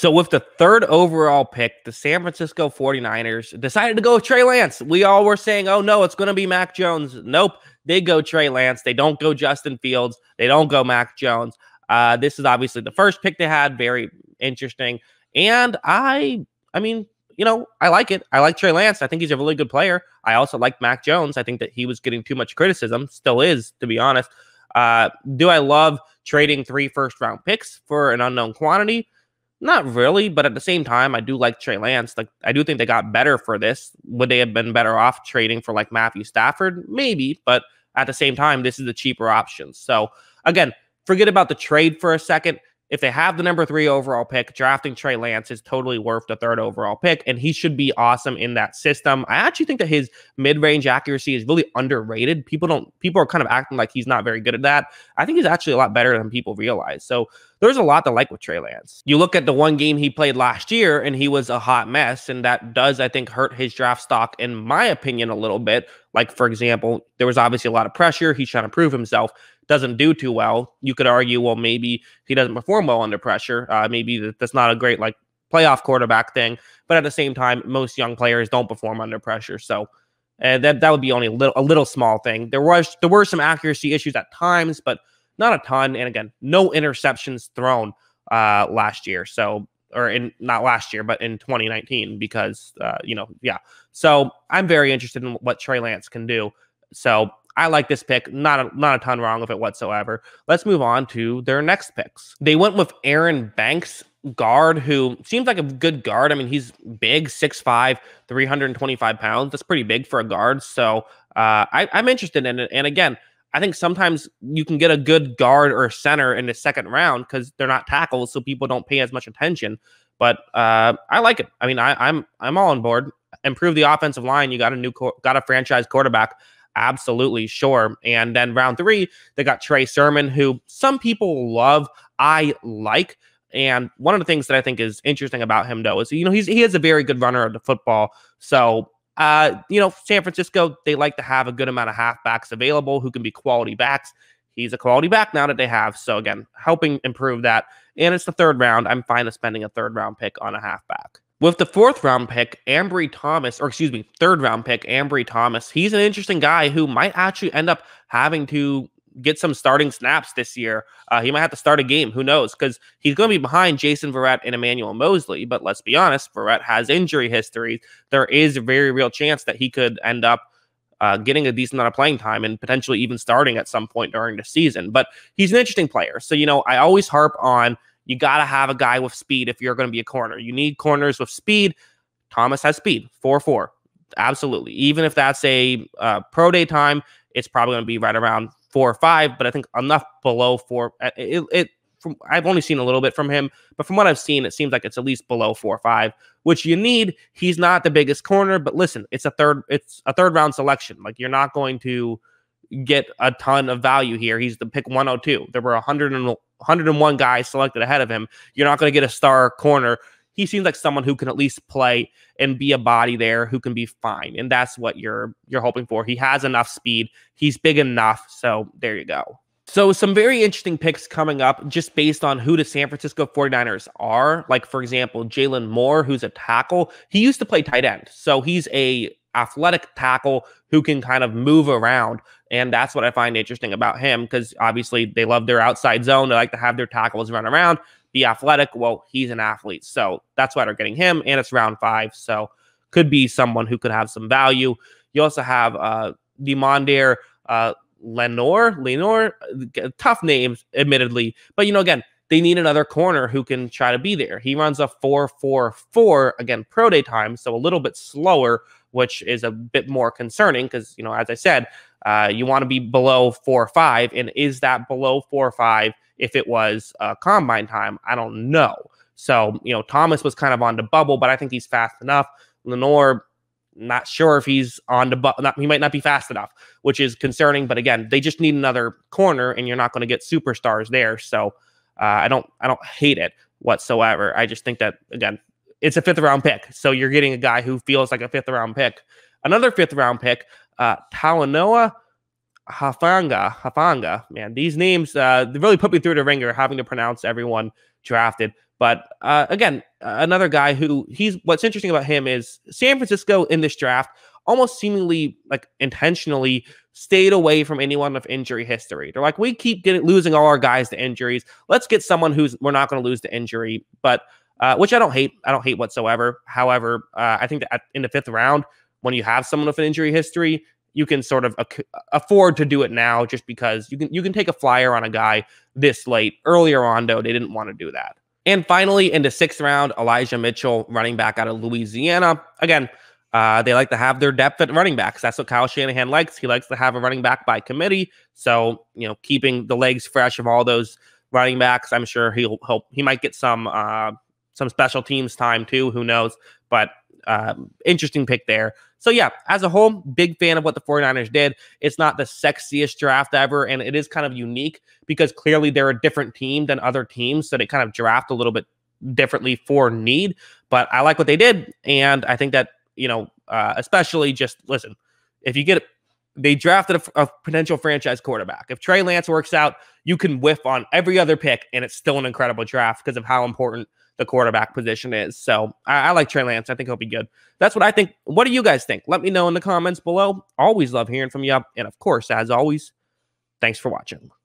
So with the third overall pick, the San Francisco 49ers decided to go with Trey Lance. We all were saying, oh no, it's going to be Mac Jones. Nope. They go Trey Lance. They don't go Justin Fields. They don't go Mac Jones. Uh, this is obviously the first pick they had. Very interesting. And I, I mean, you know, I like it. I like Trey Lance. I think he's a really good player. I also like Mac Jones. I think that he was getting too much criticism. Still is, to be honest. Uh, do I love trading three first round picks for an unknown quantity? Not really, but at the same time, I do like Trey Lance. Like I do think they got better for this. Would they have been better off trading for like Matthew Stafford? Maybe, but at the same time, this is the cheaper option. So again, forget about the trade for a second. If they have the number three overall pick, drafting Trey Lance is totally worth the third overall pick, and he should be awesome in that system. I actually think that his mid-range accuracy is really underrated. People don't people are kind of acting like he's not very good at that. I think he's actually a lot better than people realize. So there's a lot to like with Trey Lance. You look at the one game he played last year and he was a hot mess. And that does, I think, hurt his draft stock, in my opinion, a little bit. Like, for example, there was obviously a lot of pressure. He's trying to prove himself, doesn't do too well. You could argue, well, maybe he doesn't perform well under pressure. Uh, maybe that's not a great, like, playoff quarterback thing. But at the same time, most young players don't perform under pressure. So, and that that would be only a little, a little small thing. There was there were some accuracy issues at times, but not a ton. And again, no interceptions thrown uh, last year. So, or in not last year, but in 2019, because, uh, you know, yeah. So I'm very interested in what Trey Lance can do. So I like this pick. Not a, not a ton wrong with it whatsoever. Let's move on to their next picks. They went with Aaron Banks, guard, who seems like a good guard. I mean, he's big, 6'5", 325 pounds. That's pretty big for a guard. So uh, I, am interested in it. And again, I think sometimes you can get a good guard or center in the second round because they're not tackles, so people don't pay as much attention. But uh, I like it. I mean, I, am I'm, I'm all on board. Improve the offensive line. You got a new got a franchise quarterback. Absolutely sure. And then round three, they got Trey Sermon, who some people love. I like. And one of the things that I think is interesting about him, though, is you know he's he is a very good runner of the football. So uh, you know, San Francisco, they like to have a good amount of halfbacks available who can be quality backs. He's a quality back now that they have. So again, helping improve that. And it's the third round. I'm fine with spending a third round pick on a halfback. With the fourth round pick, Ambry Thomas, or excuse me, third round pick, Ambry Thomas, he's an interesting guy who might actually end up having to get some starting snaps this year. Uh, he might have to start a game. Who knows? Because he's going to be behind Jason Verrett and Emmanuel Mosley. But let's be honest, Verrett has injury history. There is a very real chance that he could end up uh, getting a decent amount of playing time and potentially even starting at some point during the season. But he's an interesting player. So, you know, I always harp on you got to have a guy with speed if you're going to be a corner. You need corners with speed. Thomas has speed, 4 4. Absolutely. Even if that's a uh, pro day time, it's probably going to be right around four or five, but I think enough below four. Uh, it, it from I've only seen a little bit from him, but from what I've seen, it seems like it's at least below four or five, which you need. He's not the biggest corner, but listen, it's a third, it's a third round selection. Like you're not going to get a ton of value here. He's the pick 102. There were 100 and, 101 guys selected ahead of him. You're not going to get a star corner he seems like someone who can at least play and be a body there who can be fine. And that's what you're you're hoping for. He has enough speed. He's big enough. So there you go. So some very interesting picks coming up just based on who the San Francisco 49ers are. Like, for example, Jalen Moore, who's a tackle. He used to play tight end. So he's a athletic tackle who can kind of move around. And that's what I find interesting about him because obviously they love their outside zone. They like to have their tackles run around be athletic. Well, he's an athlete. So that's why they're getting him. And it's round five. So could be someone who could have some value. You also have uh, Demondair uh, Lenore, Lenore, tough names, admittedly. But, you know, again, they need another corner who can try to be there. He runs a 4 4 4, again, pro day time, so a little bit slower, which is a bit more concerning because, you know, as I said, uh, you want to be below 4 5. And is that below 4 5? if it was uh, combine time. I don't know. So, you know, Thomas was kind of on the bubble, but I think he's fast enough. Lenore, not sure if he's on the but he might not be fast enough, which is concerning. But again, they just need another corner, and you're not going to get superstars there. So uh, I don't I don't hate it whatsoever. I just think that again, it's a fifth round pick, so you're getting a guy who feels like a fifth round pick. Another fifth round pick, uh, Talanoa Hafanga, Hafanga, man, these names uh, really put me through the ringer having to pronounce everyone drafted. But uh, again, another guy who he's what's interesting about him is San Francisco in this draft almost seemingly like intentionally stayed away from anyone with injury history. They're like, we keep getting losing all our guys to injuries. Let's get someone who's we're not going to lose to injury, but uh, which I don't hate. I don't hate whatsoever. However, uh, I think that in the fifth round, when you have someone with an injury history, you can sort of afford to do it now just because you can you can take a flyer on a guy this late. Earlier on though, they didn't want to do that. And finally, in the sixth round, Elijah Mitchell, running back out of Louisiana. Again, uh, they like to have their depth at running backs. That's what Kyle Shanahan likes. He likes to have a running back by committee. So you know, keeping the legs fresh of all those running backs. I'm sure he'll help. He might get some uh, some special teams time too. Who knows? But um, interesting pick there. So, yeah, as a whole, big fan of what the 49ers did. It's not the sexiest draft ever, and it is kind of unique because clearly they're a different team than other teams. So they kind of draft a little bit differently for need. But I like what they did. And I think that, you know, uh, especially just listen, if you get they drafted a, a, potential franchise quarterback. If Trey Lance works out, you can whiff on every other pick, and it's still an incredible draft because of how important the quarterback position is. So I, I, like Trey Lance. I think he'll be good. That's what I think. What do you guys think? Let me know in the comments below. Always love hearing from you. And of course, as always, thanks for watching.